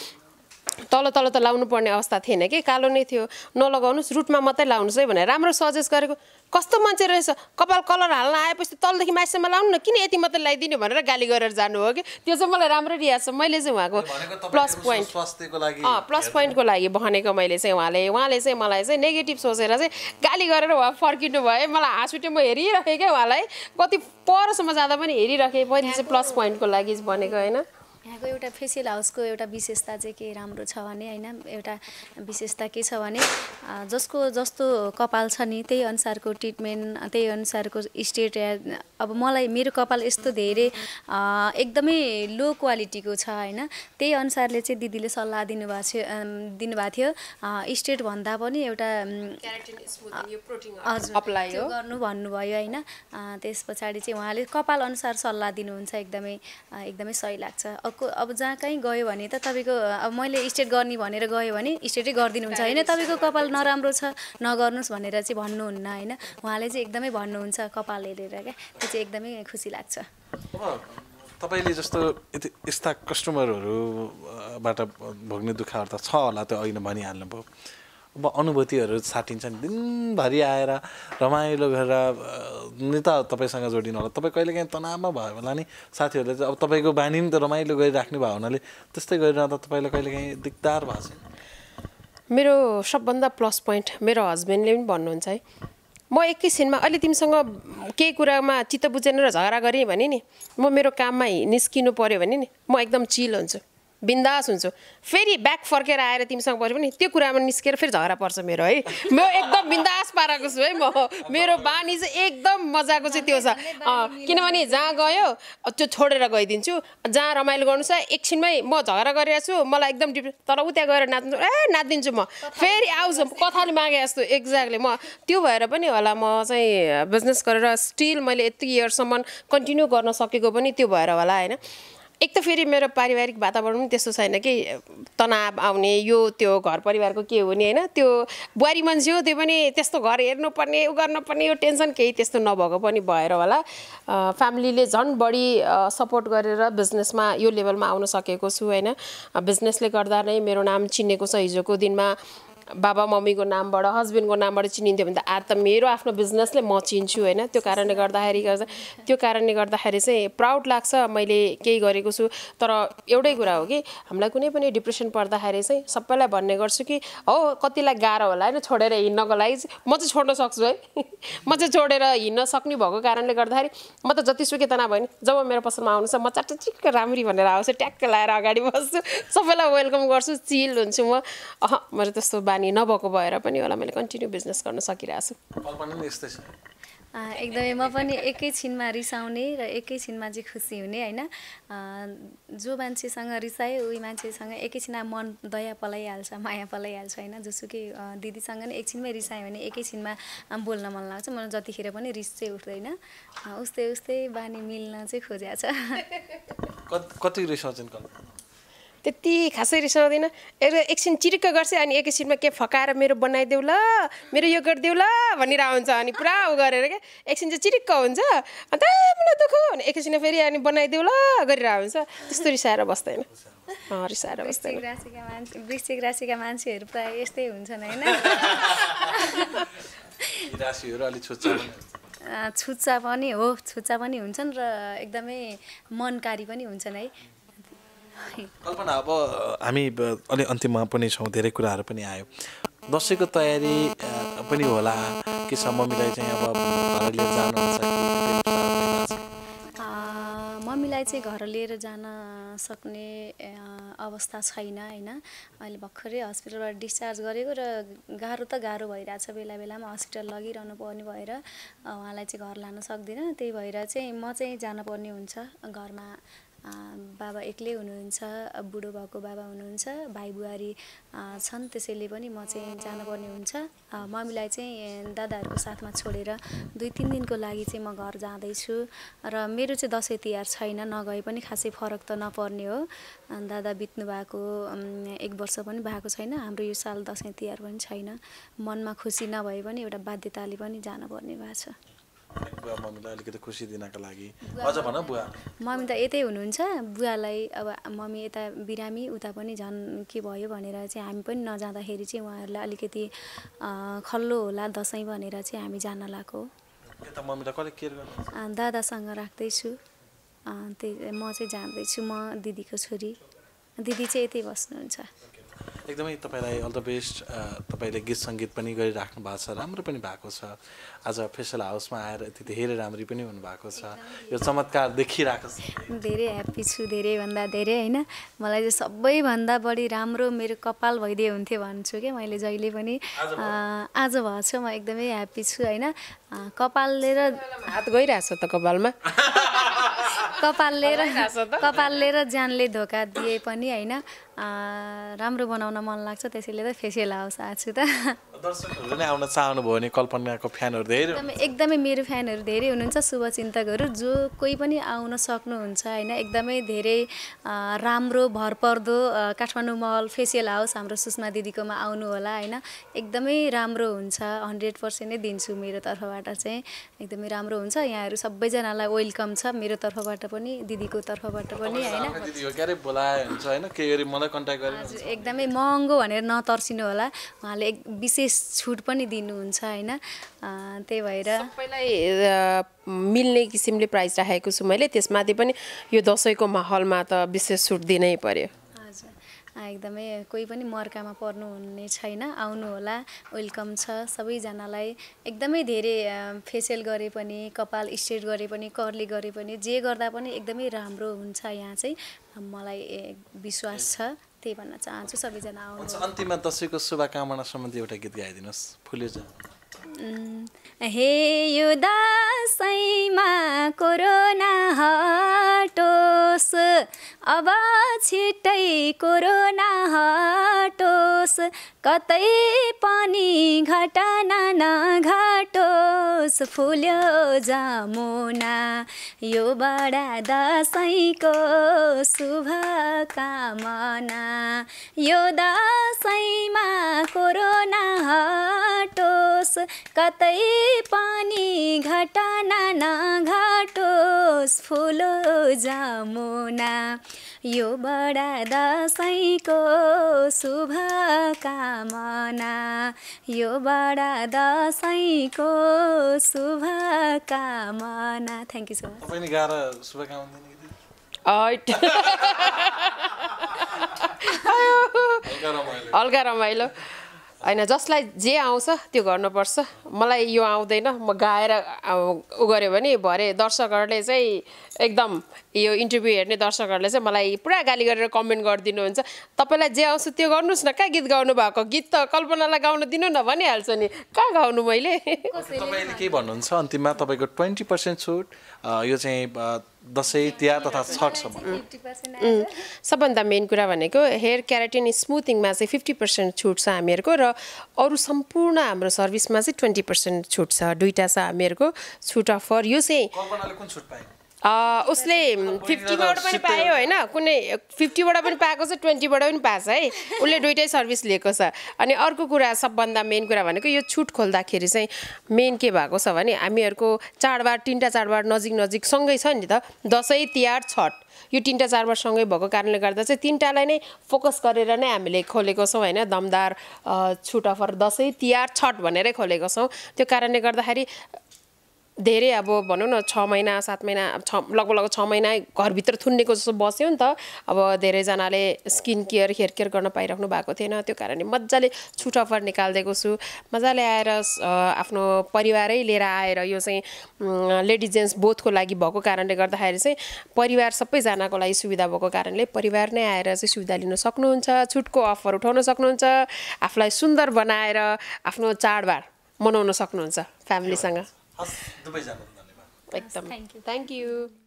तल तल त लाउनु पर्ने अवस्था थिएन कि कालो नै थियो नलगाउनुहोस् रुटमा मात्रै लाउनुहोस् है भनेर राम्रो सजेस्ट गरेको कस्तो मान्छे रहेछ कपाल कलर हाल्न आएपछि तलदेखि माइसम्म लाउनु न किन यति मात्रै ल्याइदिने भनेर गाली गरेर जानु हो कि त्यो चाहिँ मलाई राम्रो रियाज छ मैले चाहिँ उहाँको प्लस पोइन्ट अँ प्लस पोइन्टको लागि भनेको मैले चाहिँ उहाँले उहाँले चाहिँ मलाई चाहिँ नेगेटिभ सोचेर चाहिँ गाली गरेर उहाँ फर्किनु भयो मलाई हाँस उठ्यो म हेरिरहेँ क्या उहाँलाई कति परसम्म जाँदा पनि हेरिरहेँ मैले चाहिँ प्लस पोइन्टको लागि भनेको होइन यहाँको एउटा फेसियल हाउसको एउटा विशेषता चाहिँ के राम्रो छ भने होइन एउटा विशेषता के छ भने जसको जस्तो कपाल छ नि त्यही अनुसारको ट्रिटमेन्ट त्यही अनुसारको स्टेट अब मलाई मेरो कपाल यस्तो धेरै एकदमै लो क्वालिटीको छ होइन त्यही अनुसारले चाहिँ दिदीले सल्लाह दिनुभएको थियो दिनुभएको थियो स्टेट भन्दा पनि एउटा गर्नु भन्नुभयो होइन त्यस पछाडि चाहिँ उहाँले कपाल अनुसार सल्लाह दिनुहुन्छ एकदमै एकदमै सही लाग्छ को अब जहाँ कहीँ गयो भने त तपाईँको अब मैले स्टेट गर्ने भनेर गयो भने स्टेटै गरिदिनुहुन्छ होइन तपाईँको कपाल नराम्रो छ नगर्नुहोस् भनेर चाहिँ भन्नुहुन्न होइन उहाँले चाहिँ एकदमै भन्नुहुन्छ कपाल हेरेर क्या त्यो चाहिँ एकदमै खुसी लाग्छ तपाईँले जस्तो यस्ता कस्टमरहरूबाट भोग्ने दुःखहरू त छ होला त्यो अहिले भनिहाल्नुभयो अब अनुभूतिहरू साटिन्छन् दिनभरि आएर रमाइलो गरेर नि त तपाईँसँग जोडिनु होला तपाईँ कहिले काहीँ तनावमा भयो होला नि साथीहरूले चाहिँ अब तपाईँको बानी पनि त रमाइलो गरिराख्ने भयो हुनाले त्यस्तै गरिरहँदा तपाईँलाई कहिले काहीँ दिगदार भएको छैन मेरो सबभन्दा प्लस पोइन्ट मेरो हस्बेन्डले पनि भन्नुहुन्छ है म एकैछिनमा अहिले तिमीसँग केही कुरामा चित्त बुझेन र झगडा गरेँ भने नि म मेरो काममा निस्किनु पऱ्यो भने नि म एकदम चिल हुन्छु बिन्दास हुन्छु फेरि ब्याक फर्केर आएर तिमीसँग बस्यो भने त्यो कुरामा निस्केर फेरि झगडा पर्छ मेरो है म एकदम बिन्दास पाराको छु है म मेरो बानी चाहिँ एकदम मजाको चाहिँ त्यो छ किनभने जहाँ गयो त्यो छोडेर गइदिन्छु जहाँ रमाइलो गर्नु छ एकछिनमै म झगडा गरिरहेको छु मलाई एकदम डिप तर उ त्यहाँ गएर नाच्नु ए नाचिदिन्छु म फेरि आउँछु कथाले मागे जस्तो एक्ज्याक्टली म त्यो भएर पनि होला म चाहिँ बिजनेस गरेर स्टिल मैले यति इयरसम्म कन्टिन्यू गर्न सकेको पनि त्यो भएर होला होइन एक त फेरि मेरो पारिवारिक वातावरण पनि त्यस्तो छैन कि तनाव आउने यो त्यो घर परिवारको के हो नि होइन त्यो बुहारी मान्छे हो त्यो पनि त्यस्तो घर हेर्नुपर्ने उ गर्नुपर्ने यो टेन्सन केही त्यस्तो नभएको पनि भएर होला फ्यामिलीले झन् बढी सपोर्ट गरेर बिजनेसमा यो लेभलमा आउन सकेको छु होइन बिजनेसले गर्दा नै मेरो नाम चिनेको छ हिजोको दिनमा बाबा मम्मीको नामबाट हस्बेन्डको नामबाट चिनिन्थ्यो भने त आज त मेरो आफ्नो बिजनेसले म चिन्छु होइन त्यो कारणले गर्दाखेरि गर्दा त्यो कारणले गर्दाखेरि चाहिँ प्राउड लाग्छ मैले केही गरेको छु तर एउटै कुरा हो कि हामीलाई कुनै पनि डिप्रेसन पर्दाखेरि चाहिँ सबैलाई भन्ने गर्छु कि हो कतिलाई गाह्रो होला होइन छोडेर हिँड्नको लागि म चाहिँ छोड्न सक्छु है म चाहिँ छोडेर हिँड्न सक्ने भएको कारणले गर्दाखेरि म त जतिसुकै तनाव भयो नि जब मेरो पसलमा आउनु छ म चाट चिक्क राम्री भनेर आउँछु ट्याक्क लाएर अगाडि बस्छु सबैलाई वेलकम गर्छु चिल हुन्छु म अह मेरो त्यस्तो बानी नभएको भएर पनि होला मैले कन्टिन्यू बिजनेस गर्न सकिरहेको छु एकदमै म पनि एकैछिनमा रिसाउने र एकैछिनमा चाहिँ खुसी हुने होइन जो मान्छेसँग रिसायो उही मान्छेसँग एकैछिन मन दया पलाइहाल्छ माया पलाइहाल्छ होइन जोसुकै दिदीसँग नै एकछिनमै रिसायो भने एकैछिनमा बोल्न मन लाग्छ मलाई जतिखेर पनि रिस चाहिँ उठ्दैन उस्तै उस्तै बानी मिल्न चाहिँ खोजेको छ कति रिसाउँछन् त्यति खासै रिसाउँदैन एकछिन चिरिक्क गर्छ अनि एकैछिनमा के फकाएर मेरो बनाइदेऊ ल मेरो यो गरिदेऊ ल भनेर हुन्छ अनि पुरा उ गरेर क्या एकछिन चाहिँ चिरिक्क हुन्छ अन्त मलाई दुःख भने एकैछिन फेरि अनि बनाइदेऊ ल गरेर हुन्छ त्यस्तो रिसाएर बस्दैन रिसाएर बस्दैन राशिका मान्छे वृश्चिक राशिका मान्छेहरू प्रायः यस्तै हुन्छन् होइन छुच्चा पनि हो छुच्चा पनि हुन्छन् र एकदमै मनकारी पनि हुन्छन् है कल्पना अब हामी अलि अन्तिममा पनि छौँ धेरै कुराहरू पनि आयो दसैँको तयारी पनि होला कि मम्मीलाई चाहिँ अब घर लिएर जानुहुन्छ मम्मीलाई चाहिँ घर लिएर जान सक्ने अवस्था छैन होइन अहिले भर्खरै हस्पिटलबाट डिस्चार्ज गरेको र गाह्रो त गाह्रो भइरहेछ बेला बेलामा हस्पिटल लगिरहनु पर्ने भएर उहाँलाई चाहिँ घर लान सक्दिनँ त्यही भएर चाहिँ म चाहिँ जानुपर्ने हुन्छ घरमा बाबा एक्लै हुनुहुन्छ बुढो भएको बाबा हुनुहुन्छ भाइ बुहारी छन् त्यसैले पनि म चाहिँ जानुपर्ने हुन्छ मम्मीलाई चाहिँ दादाहरूको साथमा छोडेर दुई तिन दिनको लागि चाहिँ म घर जाँदैछु र मेरो चाहिँ दसैँ तिहार छैन नगए पनि खासै फरक त नपर्ने हो दादा बित्नु भएको एक वर्ष पनि भएको छैन हाम्रो यो साल दसैँ तिहार पनि छैन मनमा खुसी नभए पनि एउटा बाध्यताले पनि जानुपर्ने भएको छ बुवा अलिकति खुसी दिनको लागि अझ भन बुवा मम्मी त यतै हुनुहुन्छ बुवालाई अब मम्मी यता बिरामी उता पनि झन् के भयो भनेर चाहिँ हामी पनि नजाँदाखेरि चाहिँ उहाँहरूलाई अलिकति खल्लो होला दसैँ भनेर चाहिँ हामी जान लागेको दादासँग राख्दैछु त्यही म चाहिँ जाँदैछु म दिदीको छोरी दिदी चाहिँ यतै बस्नुहुन्छ एकदमै तपाईँलाई अल द बेस्ट तपाईँले गीत सङ्गीत पनि गरिराख्नु भएको छ राम्रो पनि भएको छ आज फेसल हाउसमा आएर यति धेरै राम्ररी पनि हुनुभएको छ यो चमत्कार देखिरहेको छ धेरै ह्याप्पी छु धेरैभन्दा धेरै होइन मलाई चाहिँ सबैभन्दा बढी राम्रो मेरो कपाल भइदिए हुन्थ्यो भन्छु कि मैले जहिले पनि आज भएको छु म एकदमै ह्याप्पी छु होइन कपालले र हात गइरहेछ त कपालमा कपालले र कपालले र ज्यानले धोका दिए पनि होइन राम्रो बनाउन मन लाग्छ त्यसैले त फेसियल आओस् आज त दर्शकहरूले नै आउन चाहनुभयो भने कल्पनाको फ्यानहरू धेरै एकदमै एकदमै मेरो फ्यानहरू धेरै हुनुहुन्छ शुभचिन्तकहरू जो कोही पनि आउन सक्नुहुन्छ होइन एकदमै धेरै राम्रो भरपर्दो काठमाडौँ महल फेसियल हाउस हाम्रो सुषमा दिदीकोमा आउनु होला होइन एकदमै राम्रो हुन्छ हन्ड्रेड पर्सेन्ट नै दिन्छु मेरो तर्फबाट चाहिँ एकदमै राम्रो हुन्छ यहाँहरू सबैजनालाई वेलकम छ मेरो तर्फबाट पनि दिदीको तर्फबाट पनि होइन एकदमै महँगो भनेर नतर्सिनु होला उहाँले एक विशेष विशेष छुट पनि दिनुहुन्छ होइन त्यही भएर सबैलाई मिल्ने किसिमले प्राइस राखेको छु मैले त्यसमाथि पनि यो दसैँको माहौलमा त विशेष छुट दिनै पर्यो एकदमै कोही पनि मर्कामा पर्नुहुने छैन आउनुहोला वेलकम छ सबैजनालाई एकदमै धेरै फेसियल गरे पनि कपाल स्ट्रेट गरे पनि कर्ली गरे पनि जे गर्दा पनि एकदमै राम्रो हुन्छ यहाँ चाहिँ मलाई विश्वास छ त्यही भन्न चाहन्छु सबैजना आउनु अन्तिममा दसैँको शुभकामना सम्बन्धी एउटा गीत गाइदिनुहोस् फुलेजा हे यो दसैँमा कोरोना हटोस् अब छिटै कोरोना हटोस् कतै पनि घटना नघटोस् फुल्यो जमुना यो बडा दसैँको शुभकामना यो दसैँमा कोरोना हटोस् कतै पानी घटना न घाटोस् फुलो जामुना यो बडा दसैँको शुभकामना यो बडा दसैँको शुभकामना थ्याङ्क यू सो मच हल्का रमाइलो होइन जसलाई जे आउँछ त्यो गर्नुपर्छ मलाई यो आउँदैन म गाएर उ गऱ्यो भने भरे दर्शकहरूले चाहिँ एकदम यो इन्टरभ्यू हेर्ने दर्शकहरूले चाहिँ मलाई पुरा गाली गरेर कमेन्ट हुन्छ तपाईँलाई जे आउँछ त्यो गर्नुहोस् न कहाँ गीत गाउनु भएको गीत त कल्पनालाई गाउन दिनु न भनिहाल्छ नि कहाँ गाउनु मैले तपाईँले के भन्नुहुन्छ अन्तिममा तपाईँको ट्वेन्टी पर्सेन्ट छुट यो चाहिँ दसैँ तिहार तथा छठसम्म सबभन्दा मेन कुरा भनेको हेयर क्यारेटिन स्मुथिङमा चाहिँ फिफ्टी पर्सेन्ट छुट छ हामीहरूको र अरू सम्पूर्ण हाम्रो सर्भिसमा चाहिँ ट्वेन्टी पर्सेन्ट छुट छ दुइटा छ हामीहरूको छुट अफर यो चाहिँ उसले फिफ्टीबाट पनि पायो होइन कुनै फिफ्टीबाट पनि पाएको छ ट्वेन्टीबाट पनि पाएको छ है उसले दुइटै सर्भिस लिएको छ अनि अर्को कुरा सबभन्दा मेन कुरा भनेको यो छुट खोल्दाखेरि चाहिँ मेन के भएको छ भने हामीहरूको चाडबाड तिनवटा चाडबाड नजिक नजिक सँगै छ नि त दसैँ तिहार छठ यो तिनवटा सँगै भएको कारणले गर्दा चाहिँ तिनवटालाई नै फोकस गरेर नै हामीले खोलेको छौँ होइन दमदार छुट अफर दसैँ तिहार छठ भनेरै खोलेको छौँ त्यो कारणले गर्दाखेरि धेरै अब भनौँ न छ महिना सात महिना छ लगभग लगभग छ महिना घरभित्र थुन्नेको जस्तो बस्यो नि त अब धेरैजनाले स्किन केयर हेयर केयर गर्न पाइराख्नु भएको थिएन त्यो कारणले मजाले छुट अफर निकालिदिएको छु मजाले आएर आफ्नो परिवारै लिएर आएर यो चाहिँ लेडिज जेन्ट्स बोथको लागि भएको कारणले गर्दाखेरि चाहिँ परिवार सबैजनाको लागि सुविधा भएको कारणले परिवार नै आएर चाहिँ सुविधा लिन सक्नुहुन्छ छुटको अफर उठाउन सक्नुहुन्छ आफूलाई सुन्दर बनाएर आफ्नो चाडबाड मनाउन सक्नुहुन्छ फ्यामिलीसँग हस् जानु धन्यवाद एकदम थ्याङ्क यू थ्याङ्क यू